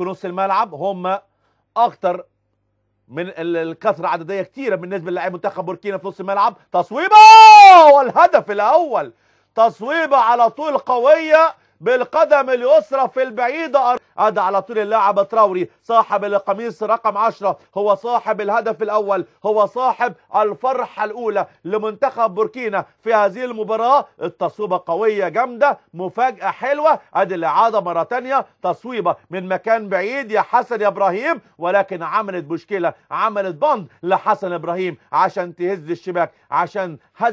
نص الملعب هم اكتر من الكثره عدديه كتيره بالنسبه للاعب منتخب بوركينا في نص الملعب تصويبه والهدف الاول تصويبه على طول قويه بالقدم اليسرى في البعيدة عاد على طول اللاعب تراوري صاحب القميص رقم 10 هو صاحب الهدف الأول هو صاحب الفرحة الأولى لمنتخب بوركينا في هذه المباراة التصويبة قوية جامدة مفاجأة حلوة أدي الإعادة مرة تانية تصويبة من مكان بعيد يا حسن يا إبراهيم ولكن عملت مشكلة عملت بند لحسن إبراهيم عشان تهز الشباك عشان هذا